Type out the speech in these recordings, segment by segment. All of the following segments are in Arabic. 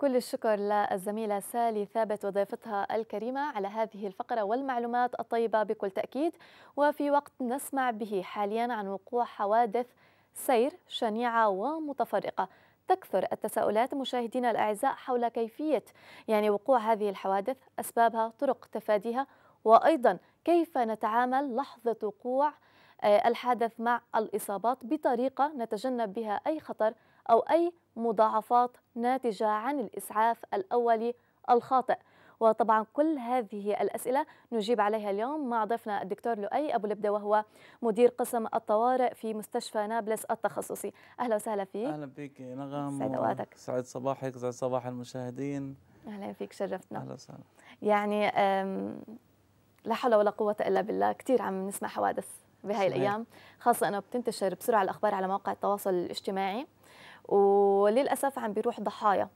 كل الشكر للزميلة سالي ثابت وضيفتها الكريمة على هذه الفقرة والمعلومات الطيبة بكل تأكيد وفي وقت نسمع به حاليا عن وقوع حوادث سير شنيعة ومتفرقة تكثر التساؤلات مشاهدينا الأعزاء حول كيفية يعني وقوع هذه الحوادث أسبابها طرق تفاديها وأيضا كيف نتعامل لحظة وقوع آه، الحادث مع الإصابات بطريقة نتجنب بها أي خطر أو أي مضاعفات ناتجة عن الإسعاف الأولي الخاطئ وطبعا كل هذه الأسئلة نجيب عليها اليوم مع ضيفنا الدكتور لؤي أبو لبدة وهو مدير قسم الطوارئ في مستشفى نابلس التخصصي أهلا وسهلا فيك أهلا بك نغم سعد أوقاتك سعيد صباحك سعد صباح المشاهدين أهلا فيك شرفتنا أهلا وسهلا يعني لا حول ولا قوة إلا بالله كثير عم نسمع حوادث بهاي الأيام خاصة أنه بتنتشر بسرعة الأخبار على مواقع التواصل الاجتماعي وللأسف عم بيروح ضحايا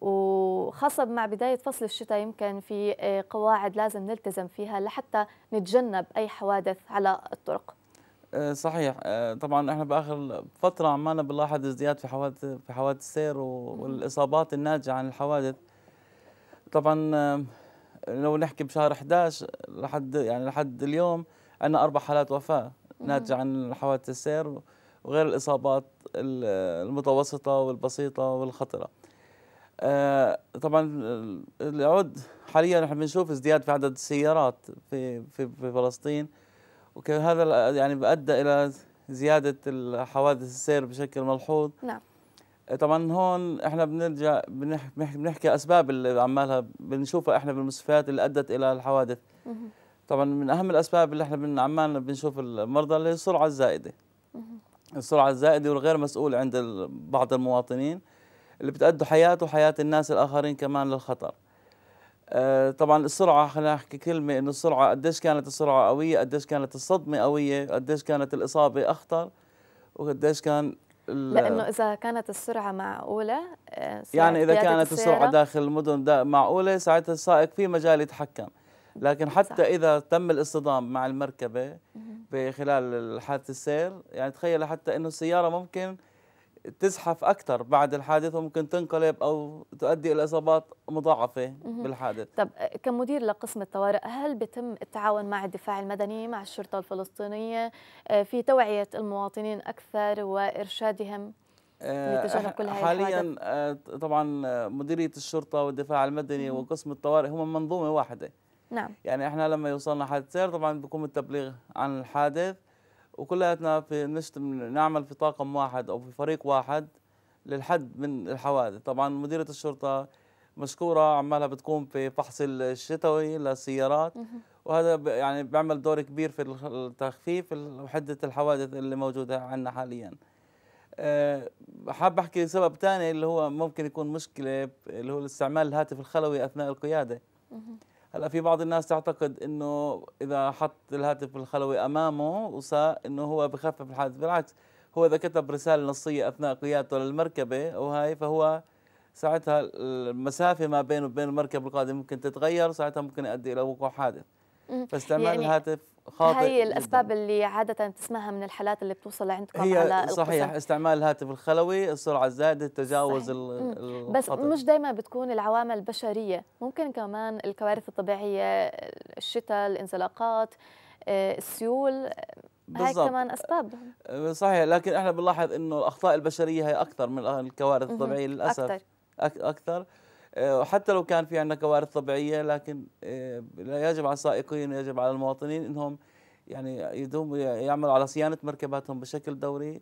وخاصة مع بداية فصل الشتاء يمكن في آه، قواعد لازم نلتزم فيها لحتى نتجنب أي حوادث على الطرق آه، صحيح آه، طبعا احنا باخر فتره عمالنا بنلاحظ ازدياد في حوادث في حوادث السير والاصابات الناتجه عن الحوادث طبعا لو نحكي بشهر 11 لحد يعني لحد اليوم عندنا اربع حالات وفاه ناتجه عن حوادث السير وغير الاصابات المتوسطة والبسيطة والخطرة آه، طبعا العود حاليا نحن بنشوف ازدياد في عدد السيارات في في, في فلسطين وهذا يعني بأدى الى زياده حوادث السير بشكل ملحوظ نعم آه، طبعا هون احنا بنرجع بنحكي, اسباب اللي عمالها بنشوفها احنا بالمستشفيات اللي ادت الى الحوادث مه. طبعا من اهم الاسباب اللي احنا عمالنا بنشوف المرضى اللي هي السرعه الزائده مه. السرعة الزائدة والغير مسؤول عند بعض المواطنين اللي بتأدوا حياته وحياة الناس الآخرين كمان للخطر آه، طبعا السرعة خلينا نحكي كلمة إنه السرعة قديش كانت السرعة قوية قديش كانت الصدمة قوية قديش كانت الإصابة أخطر وقديش كان لانه اذا كانت السرعه معقوله آه، يعني اذا كانت السرعه داخل المدن دا معقوله ساعتها السائق في مجال يتحكم لكن حتى صح. اذا تم الاصطدام مع المركبه خلال حادث السير يعني تخيل حتى انه السياره ممكن تزحف اكثر بعد الحادث وممكن تنقلب او تؤدي الى اصابات مضاعفه بالحادث طب كمدير لقسم الطوارئ هل بتم التعاون مع الدفاع المدني مع الشرطه الفلسطينيه آه، في توعيه المواطنين اكثر وارشادهم آه، لتجنب كل هاي حاليا آه، طبعا مديريه الشرطه والدفاع المدني وقسم الطوارئ هم منظومه واحده نعم يعني احنا لما يوصلنا حادث سير طبعا بيكون التبليغ عن الحادث وكلياتنا في نشتم نعمل في طاقم واحد او في فريق واحد للحد من الحوادث طبعا مديرة الشرطة مشكورة عمالها بتقوم في فحص الشتوي للسيارات وهذا يعني بيعمل دور كبير في التخفيف وحدة الحوادث اللي موجودة عندنا حاليا آه، حاب احكي سبب ثاني اللي هو ممكن يكون مشكله اللي هو استعمال الهاتف الخلوي اثناء القياده هلا في بعض الناس تعتقد انه اذا حط الهاتف الخلوي امامه وساء انه هو بخفف الحادث بالعكس هو اذا كتب رساله نصيه اثناء قيادته للمركبه وهي فهو ساعتها المسافه ما بينه وبين المركب القادم ممكن تتغير ساعتها ممكن يؤدي الى وقوع حادث فاستعمال يعني الهاتف خاطئ هي الاسباب جداً. اللي عاده تسمعها من الحالات اللي بتوصل عندكم هي على صحيح القسم. استعمال الهاتف الخلوي السرعه الزائده التجاوز بس مش دائما بتكون العوامل بشريه ممكن كمان الكوارث الطبيعيه الشتاء الانزلاقات آه، السيول آه، هاي كمان اسباب آه، صحيح لكن احنا بنلاحظ انه الاخطاء البشريه هي اكثر من الكوارث الطبيعيه للاسف اكثر, أكثر. آه، حتى لو كان في عندنا كوارث طبيعيه لكن آه، لا يجب على السائقين ويجب على المواطنين انهم يعني يدوم يعملوا على صيانه مركباتهم بشكل دوري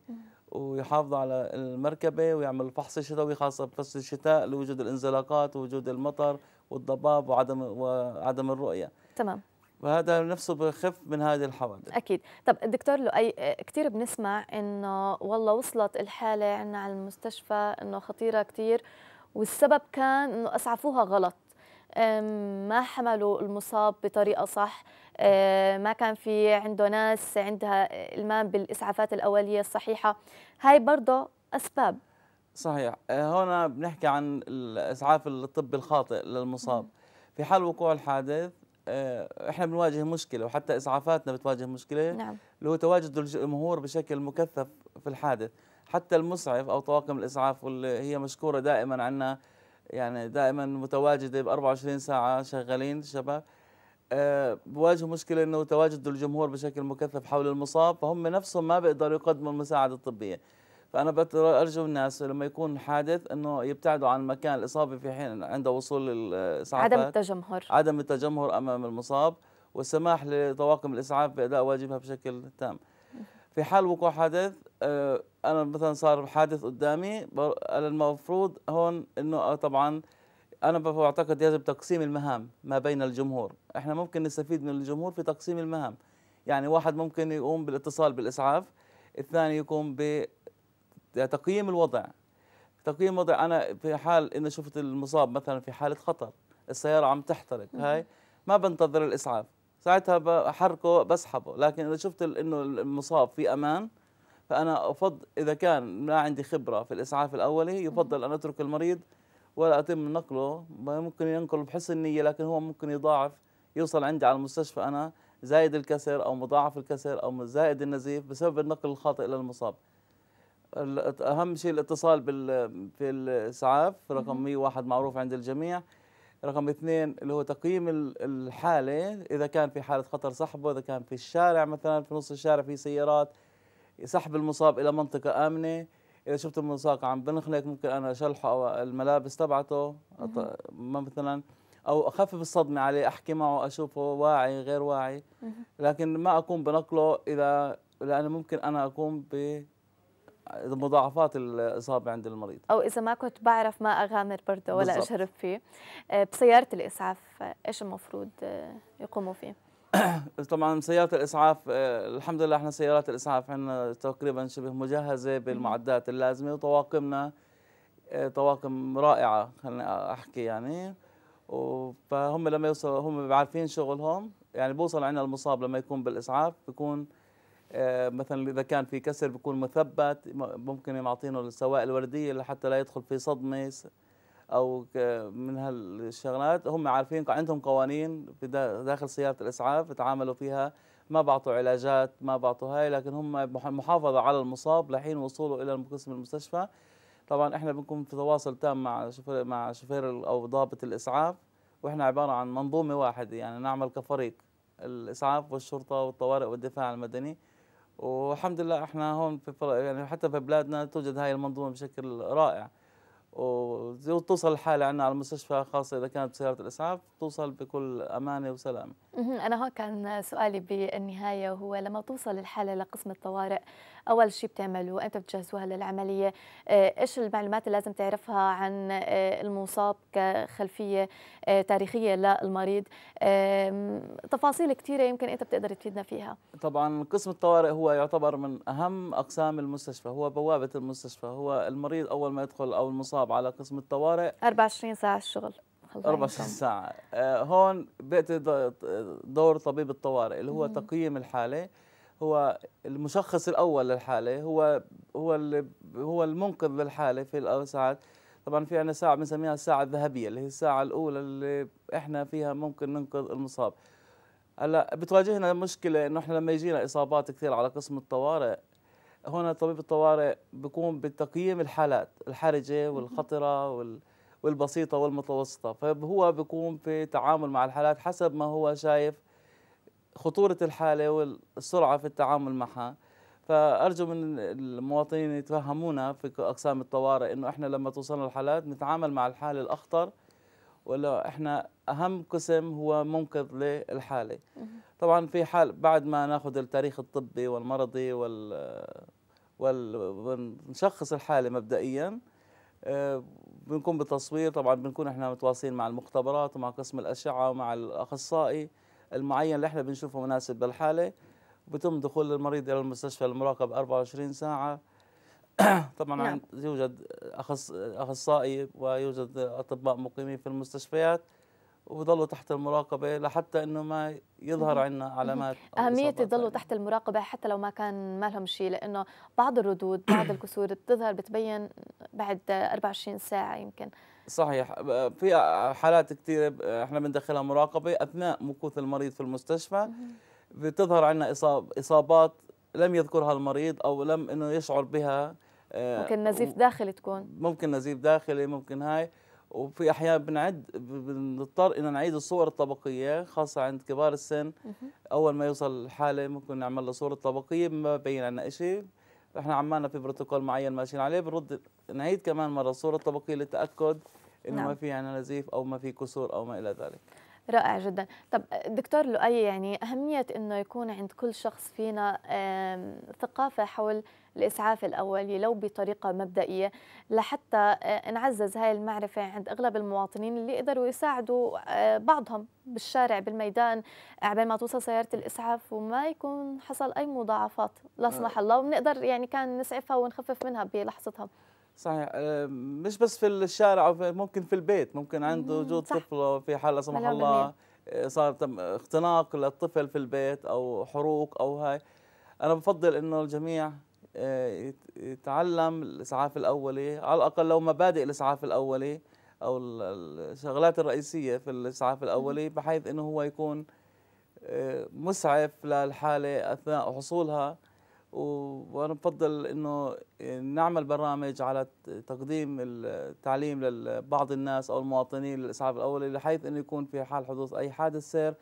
ويحافظوا على المركبه ويعمل فحص شتوي خاصه بفصل الشتاء لوجود الانزلاقات ووجود المطر والضباب وعدم وعدم الرؤيه تمام وهذا نفسه بخف من هذه الحوادث اكيد طب دكتور لؤي كثير بنسمع انه والله وصلت الحاله عندنا على المستشفى انه خطيره كثير والسبب كان انه اسعفوها غلط ما حملوا المصاب بطريقه صح آه، ما كان في عنده ناس عندها المام بالاسعافات الاوليه الصحيحه هاي برضه اسباب صحيح هنا آه، بنحكي عن الاسعاف الطبي الخاطئ للمصاب في حال وقوع الحادث آه، احنا بنواجه مشكله وحتى اسعافاتنا بتواجه مشكله نعم. اللي هو تواجد الجمهور بشكل مكثف في الحادث حتى المسعف او طواقم الاسعاف واللي هي مشكوره دائما عنا يعني دائما متواجده ب 24 ساعه شغالين الشباب أه بواجهوا مشكله انه تواجد الجمهور بشكل مكثف حول المصاب فهم نفسهم ما بيقدروا يقدموا المساعده الطبيه فانا ارجو الناس لما يكون حادث انه يبتعدوا عن مكان الاصابه في حين عند وصول الاسعاف عدم التجمهر عدم التجمهر امام المصاب والسماح لطواقم الاسعاف باداء واجبها بشكل تام في حال وقوع حادث آه، انا مثلا صار حادث قدامي المفروض هون انه آه، طبعا انا بعتقد يجب تقسيم المهام ما بين الجمهور احنا ممكن نستفيد من الجمهور في تقسيم المهام يعني واحد ممكن يقوم بالاتصال بالاسعاف الثاني يقوم بتقييم الوضع تقييم الوضع انا في حال اني شفت المصاب مثلا في حاله خطر السياره عم تحترق هاي ما بنتظر الاسعاف ساعتها بحركه بسحبه لكن اذا شفت انه المصاب في امان فانا افضل اذا كان ما عندي خبره في الاسعاف الاولي يفضل ان اترك المريض ولا اتم نقله ممكن ينقل بحسن نيه لكن هو ممكن يضاعف يوصل عندي على المستشفى انا زايد الكسر او مضاعف الكسر او زائد النزيف بسبب النقل الخاطئ للمصاب اهم شيء الاتصال بال في الاسعاف رقم 101 معروف عند الجميع رقم اثنين اللي هو تقييم الحاله اذا كان في حاله خطر سحبه اذا كان في الشارع مثلا في نص الشارع في سيارات سحب المصاب الى منطقه امنه اذا شفت المصاب عم بنخنق ممكن انا اشلحه او الملابس تبعته مثلا او اخفف الصدمه عليه احكي معه اشوفه واعي غير واعي لكن ما اقوم بنقله اذا لانه ممكن انا اقوم ب مضاعفات الاصابه عند المريض او اذا ما كنت بعرف ما اغامر برضه ولا بالزبط. اشرب فيه آه، بسياره الاسعاف آه، ايش المفروض آه، يقوموا فيه طبعا سيارات الاسعاف الحمد لله احنا سيارات الاسعاف عندنا تقريبا شبه مجهزه بالمعدات اللازمه وطواقمنا طواقم رائعه خليني احكي يعني فهم لما يوصلوا هم عارفين شغلهم يعني بوصل عندنا المصاب لما يكون بالاسعاف بيكون آه، مثلا اذا كان في كسر بيكون مثبت ممكن نعطينه السوائل الورديه لحتى لا يدخل في صدمه او من هالشغلات هم عارفين عندهم قوانين داخل سياره الاسعاف بتعاملوا فيها ما بعطوا علاجات ما بعطوا هاي لكن هم محافظه على المصاب لحين وصوله الى قسم المستشفى طبعا احنا بنكون في تواصل تام مع شوفير مع شوفير او ضابط الاسعاف واحنا عباره عن منظومه واحده يعني نعمل كفريق الاسعاف والشرطه والطوارئ والدفاع المدني والحمد لله احنا هون في يعني حتى في بلادنا توجد هاي المنظومه بشكل رائع وتوصل الحالة عنا على المستشفى خاصة إذا كانت سيارة الإسعاف توصل بكل أمانة وسلامة أنا هون كان سؤالي بالنهاية هو لما توصل الحالة لقسم الطوارئ اول شيء بتعملوه انت بتجهزوها للعمليه آه، ايش المعلومات اللي لازم تعرفها عن آه، المصاب كخلفيه آه، تاريخيه للمريض تفاصيل كثيره يمكن انت بتقدر تفيدنا فيها طبعا قسم الطوارئ هو يعتبر من اهم اقسام المستشفى هو بوابه المستشفى هو المريض اول ما يدخل او المصاب على قسم الطوارئ 24 ساعه الشغل 24 ساعة هون بيأتي دور طبيب الطوارئ اللي هو تقييم الحالة هو المشخص الاول للحاله هو هو هو المنقذ للحاله في الاول ساعات طبعا في عندنا ساعه بنسميها الساعه الذهبيه اللي هي الساعه الاولى اللي احنا فيها ممكن ننقذ المصاب هلا بتواجهنا مشكله انه احنا لما يجينا اصابات كثير على قسم الطوارئ هنا طبيب الطوارئ بيقوم بتقييم الحالات الحرجه والخطره وال والبسيطة والمتوسطة فهو بيقوم في تعامل مع الحالات حسب ما هو شايف خطورة الحالة والسرعة في التعامل معها فأرجو من المواطنين يتفهمونا في أقسام الطوارئ إنه إحنا لما توصلنا الحالات نتعامل مع الحالة الأخطر ولا إحنا أهم قسم هو منقذ للحالة طبعا في حال بعد ما ناخذ التاريخ الطبي والمرضي وال ونشخص الحالة مبدئيا آه، بنقوم بتصوير طبعا بنكون احنا متواصلين مع المختبرات ومع قسم الأشعة ومع الأخصائي المعين اللي احنا بنشوفه مناسب بالحاله بتم دخول المريض الى المستشفى المراقب 24 ساعه طبعا نعم. يوجد اخصائي ويوجد اطباء مقيمين في المستشفيات وبضلوا تحت المراقبة لحتى أنه ما يظهر عندنا علامات أهمية يضلوا تحت المراقبة حتى لو ما كان ما لهم شيء لأنه بعض الردود بعض الكسور بتظهر بتبين بعد 24 ساعة يمكن صحيح في حالات كثيرة احنا بندخلها مراقبة أثناء مكوث المريض في المستشفى بتظهر عندنا إصاب إصابات لم يذكرها المريض أو لم إنه يشعر بها آه، ممكن نزيف داخلي تكون ممكن نزيف داخلي ممكن هاي وفي احيان بنعد بنضطر انه نعيد الصور الطبقيه خاصه عند كبار السن اول ما يوصل الحاله ممكن نعمل له صوره طبقيه ما بين عنا شيء احنا عمالنا في بروتوكول معين ماشيين عليه بنرد نعيد كمان مره الصوره الطبقيه للتاكد انه نعم. ما في يعني نزيف او ما في كسور او ما الى ذلك رائع جدا طب دكتور لؤي يعني أهمية أنه يكون عند كل شخص فينا ثقافة حول الإسعاف الأولي لو بطريقة مبدئية لحتى آه، نعزز هاي المعرفة عند أغلب المواطنين اللي يقدروا يساعدوا آه، بعضهم بالشارع بالميدان عبين ما توصل سيارة الإسعاف وما يكون حصل أي مضاعفات لا آه. سمح الله وبنقدر يعني كان نسعفها ونخفف منها بلحظتها صحيح مش بس في الشارع ممكن في البيت ممكن عند وجود طفل في حال لا سمح الله صار تم اختناق للطفل في البيت او حروق او هاي انا بفضل انه الجميع آه، يتعلم الاسعاف الاولي على الاقل لو مبادئ الاسعاف الاولي او الشغلات الرئيسيه في الاسعاف الاولي بحيث انه هو يكون آه، مسعف للحاله اثناء حصولها وانا بفضل انه نعمل برامج على تقديم التعليم لبعض الناس او المواطنين للاسعاف الاولي بحيث انه يكون في حال حدوث اي حادث سير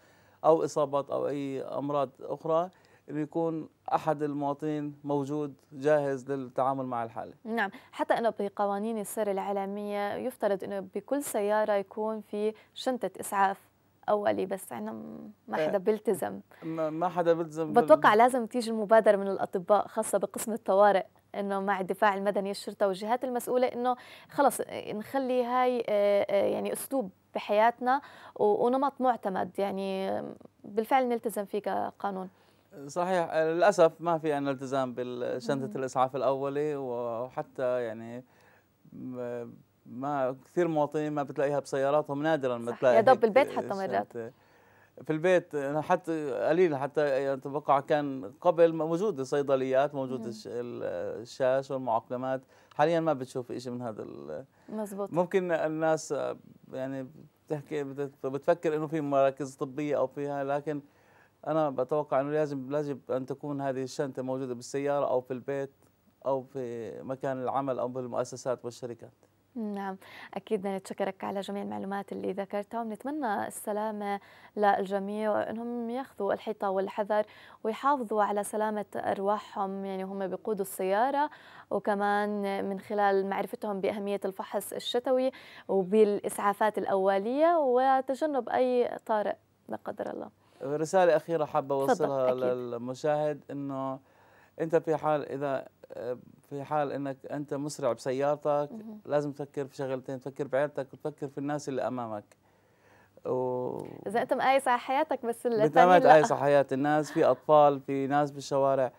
او اصابات او اي امراض اخرى بيكون احد المواطنين موجود جاهز للتعامل مع الحاله. نعم، حتى انه بقوانين السير العالميه يفترض انه بكل سياره يكون في شنطه اسعاف اولي بس عندنا إيه. ما حدا بيلتزم. ما حدا بيلتزم بتوقع لازم تيجي المبادره من الاطباء خاصه بقسم الطوارئ. انه مع الدفاع المدني الشرطه والجهات المسؤوله انه خلص نخلي هاي آه، آه، يعني اسلوب بحياتنا ونمط معتمد يعني بالفعل نلتزم فيه كقانون صحيح للاسف ما في عندنا التزام بالشنطه الاسعاف الاولي وحتى يعني ما كثير مواطنين ما بتلاقيها بسياراتهم نادرا ما بتلاقي يا دوب بالبيت حتى مرات في البيت حتى قليل حتى يعني اتوقع كان قبل موجود الصيدليات موجود الشاش والمعقمات حاليا ما بتشوف شيء من هذا مزبوط ممكن الناس يعني بتحكي بتفكر انه في مراكز طبيه او فيها لكن انا بتوقع انه لازم لازم ان تكون هذه الشنطه موجوده بالسياره او في البيت او في مكان العمل او في المؤسسات والشركات نعم أكيد بدنا نتشكرك على جميع المعلومات اللي ذكرتها ونتمنى السلامة للجميع وأنهم ياخذوا الحيطة والحذر ويحافظوا على سلامة أرواحهم يعني هم بيقودوا السيارة وكمان من خلال معرفتهم بأهمية الفحص الشتوي وبالإسعافات الأولية وتجنب أي طارئ لا قدر الله رسالة أخيرة حابة أوصلها للمشاهد أنه أنت في حال إذا آه، في حال أنك أنت مسرع بسيارتك مه. لازم تفكر في شغلتين تفكر بعيلتك وتفكر في الناس اللي أمامك و... إذا أنت مقايس على حياتك بس أنت ما مقايس على حياة الناس في أطفال في ناس بالشوارع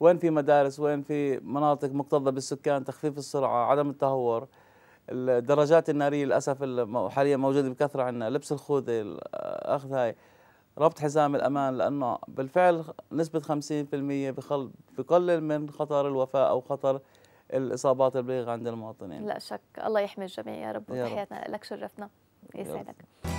وين في مدارس وين في مناطق مكتظة بالسكان تخفيف السرعة عدم التهور الدرجات الناريه للاسف حاليا موجوده بكثره عندنا لبس الخوذه آه، اخذ هاي ربط حزام الامان لانه بالفعل نسبه 50% بقلل من خطر الوفاه او خطر الاصابات البليغه عند المواطنين لا شك الله يحمي الجميع يا رب وتحياتنا لك شرفنا يسعدك